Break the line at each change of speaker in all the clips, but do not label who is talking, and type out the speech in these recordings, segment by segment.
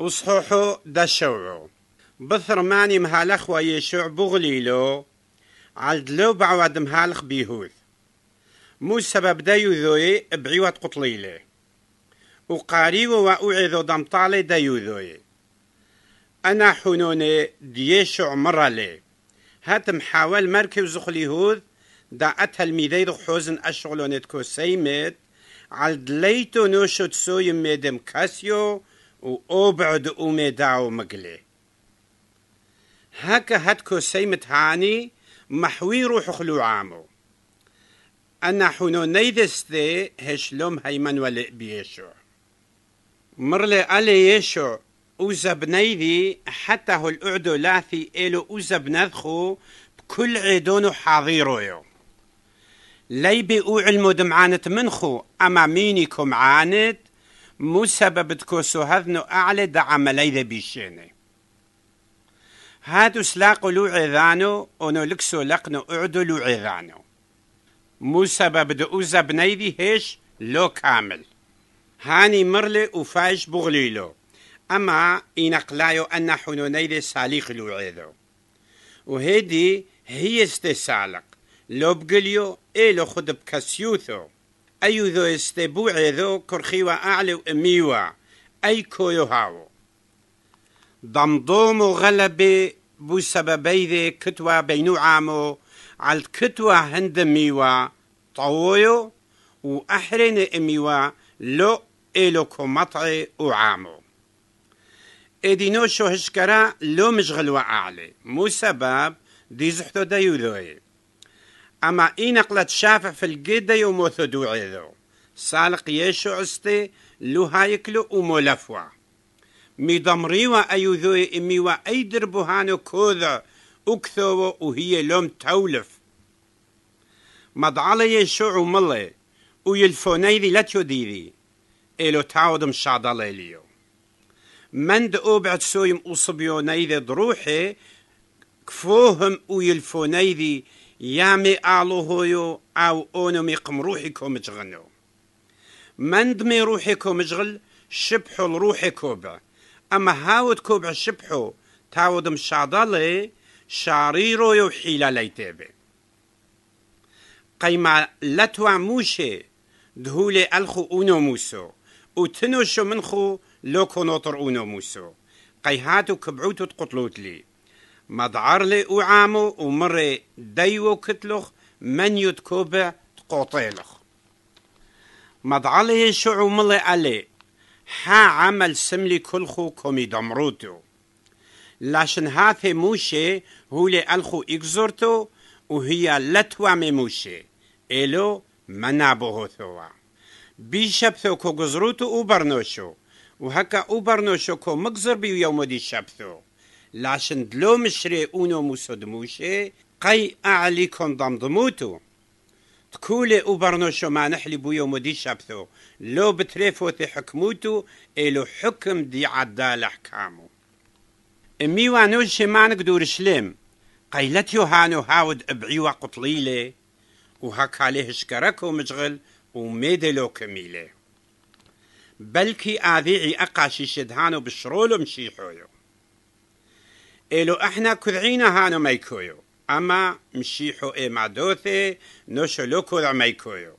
أصحح دشوع بثر ماني مهالخ ويشوع بغليلو عالدلو بعواد مهالخ بيهوث مو سبب دايو ذوي بعيوة قطليلة وقاريو وأعيذو دمطالي دا يوذوي أنا حنوني ديشوع مرالي هات محاول مركب زخليهوذ دا أتهل دو حوزن أشغلونت كوسيمت عالدليتو نوشو تسوي ميدم كاسيو وأبعد أمي دعو مقلي هكا هاتكو سيمة هاني محوي روح خلو عامو أنا حنو نيدس ذي هشلوم هيمن ولئ بيشو مرلي ألي يشو أوزا بنيدي حتى هو الأعدو لاثي إلو أوزا بنذخو بكل عيدونو حاضيرو يو ليبي أوعلمو دمعانة منخو أما مينيكم عاند مو سبب تكوسو هذنو أعلى ehlê di emeley بيشيني هادو سلاقو لو عذانو ونو لكسو لقنو اعدو لو عذانو مو سبب دو بنيدي هيش لو كامل هاني مرلي وفايش بغليلو اما ينقلايو ان حنونيدي ساليخ لو عذو وهيدي هي استسالق لو بقليو اي لو خد بكسيوثو ayudo estebuuceedo korkhiwa aclow amiiwa ay kooyo haawo damdoomo halabe buu sababayde kitwa baynuucaamo cald kitwa handamiiwa طويو وأحرن إميوا لو إلوكو مطعي وعامو إدينو شو هشكرا لو مشغل وعالي مو سبب دي زحتو دايولوي اما اي نقلت شافع في القيدة وموثو عيدو سالق يشو عستي لو هايكلو ومولفوا مي ضمريوا ايو ذوي وا اي دربوهانو كوذا اكثوا وهي لوم تولف مضعلة يشو عملي ويلفونيذي لا توديذي إلو شادالي ليو من دقو بعد سويم أصبيو وصبيونيذي دروحي كفوهم ويلفونيذي يامي الوهويو او اونو ميقم روحيكو مجغنو من دمي روحيكو مجغل شبحو لروحي كوبع اما هاود كوبع شبحو تاود مشادالي شاريرو يو حيلا ليتابي قيمة لتوع موشي دهولي الخو اونو موسو وتنوشو منخو لوكو نوطر اونو موسو قيهاتو كبعوتو تقتلوت لي لي وعامو ومري ديو كتلوخ من يتكوبع تقوطيلخ مدعلي شعو ملي علي ها عمل سملي كلخو كومي دمروتو لاشن في موشي هو لي ألخو إكزورتو وهي لتوى موشي إلو منابوه ثوا بيشبثو كو جزروتو وبرنوشو وهكا وبرنوشو كو مقزر بيو يومو دي شبثو لاشن دلو مشري اونو موسو دموشي قي اعليكم ضمضموتو تكولي وبرنوشو ما نحلي يومو دي شابثو لو بتريفو تي حكموتو إلو حكم دي عدال حكامو امي وانوش مانك دور شليم قيلت يوهانو هاود ابعيو قطليلي وهاك ليه شكركو مشغل وميدلو كميلي بلكي آذيعي أقاشي شدهانو بشرولو مشيحويو إلو إحنا كرعينا هانو ميكويو أما مشيحو إي معدوثي نشلو كرع ميكويو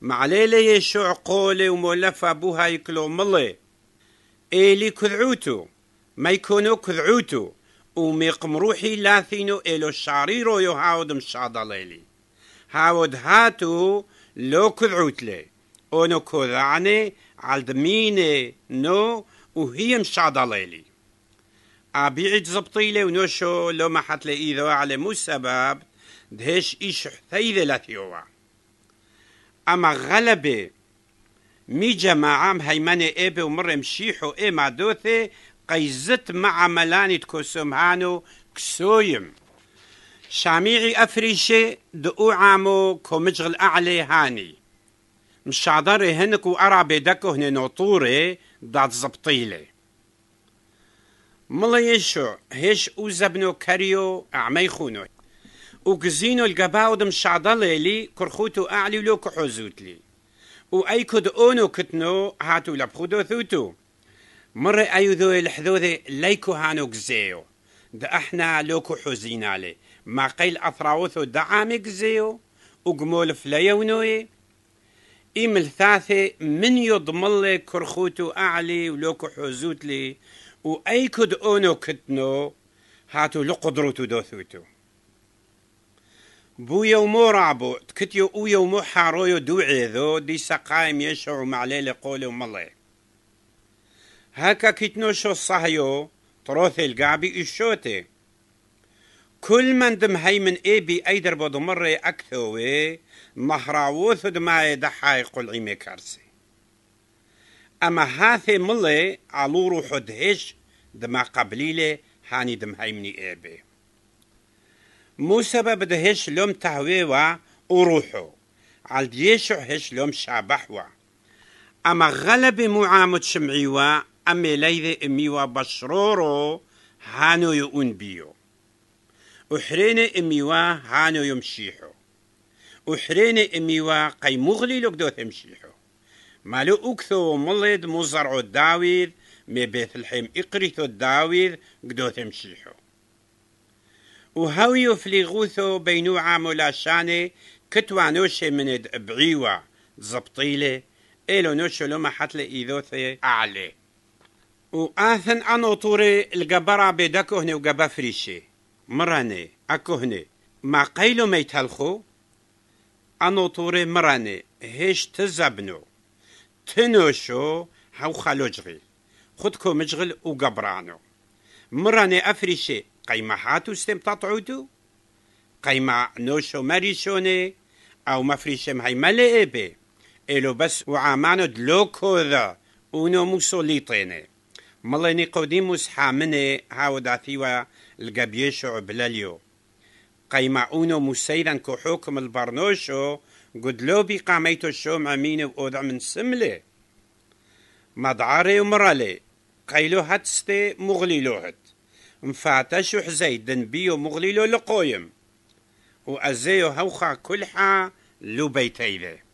معليلة يشوع قولي ومولفة بوها يكلو ملي إلي كرعوتو ميكونو كرعوتو وميقم روحي لاثينو إلو شاريرو هاود مشادا ليلي هاود هاتو لو كرعوتلي أونو كرعني عالدميني نو وهي مشادا ليلي عبيعت زبطيلة ونوشو لو ما حت لإيذوا على مو سبب دهش إيش ثيذة لثيوا أما غلبة مي جماعة هيمنة إيبي ومر مشيحو إي مع دوثي قيزت مع ملاني تكوسم هانو كسويم شاميعي أفريشي دقو عامو كومجغل أعلي هاني مش عضري هنك وأرى بيدكو هنا نوطوري دات زبطيلي ملايشو هش هێش و زەبنۆ کەریۆ ئەعمەی او و گزین و گەباودم شادەڵێلی کوڕخوت و ئالی لۆ کوحۆزوتلی و اي كد اونو كتنو هاتو لە ثوتو مر ايو ذو الحذوذي حدۆدێ هانو قزيو دا احنا لو ئەحنا لۆک و حۆزینالێ ماقەیل ئەفراوت و دەعامی گزێۆ و گمۆل من يضملي كرخوتو اعلي ولوكو حوزوتلي كد أونو كتنو هاتو لقدرو دوثوتو بو يومو رابو تكتيو او يومو حارويو دوعي ذو دي سقايم يشعو معلي قولو ملي هكا كتنو شو صهيو تروثي القابي اشوتي كل من دم هاي من اي بي ايدر بدو مرة اكثوي مهراوث دماي دحايق العيمي كارسي اما هاثي ملي علو روحو دهش دما قبليلي هاني دم هيمني ايبي مو سبب دهش لوم تهويوا وروحو عال ديشو هش لوم شابحوا اما غلب معامد شمعيوا امي ليذي اميوا بشرورو هانو يؤون بيو وحريني اميوا هانو يمشيحو وحريني اميوا قيموغلي لوك دوث يمشيحو مالو أكثو مولد مزرعو داويد مي بيت الحيم إقريثو داويد قدو تمشيحو وهاويو فليغوثو بينو عامو لاشاني كتوا نوشي من بعيوة زبطيلي إلو نوشو لما حتل إيذوثي أعلي وآثن أنو طوري القبرة بيدكو هني وقبا فريشي مراني أكو هني ما قيلو ميتالخو أنو طوري مراني هيش تزبنو تنوشو هاو خلوجغي خدكو مشغل وقبرانو مراني أفريشي قيمة هاتو ستمتا تطعودو قيمة نوشو ماريشوني أو مفريشي هاي ملئي بي إلو بس وعامانو دلوكو ذا ونو موسوليطيني مڵێ حامني هاو داثيوا لەگە بێشۆ بلەلیۆ قەیماعون و كو کۆحۆکم البرنوشو قد لو بي قاميتو الشوم امين وأوضع من سملي مدعاري ومرالي قيلو هاتستي مغليلو هت مفاتشو حزيدن بيو مغليلو لقويم وأزيو هوخا كلحا لو بيتيلي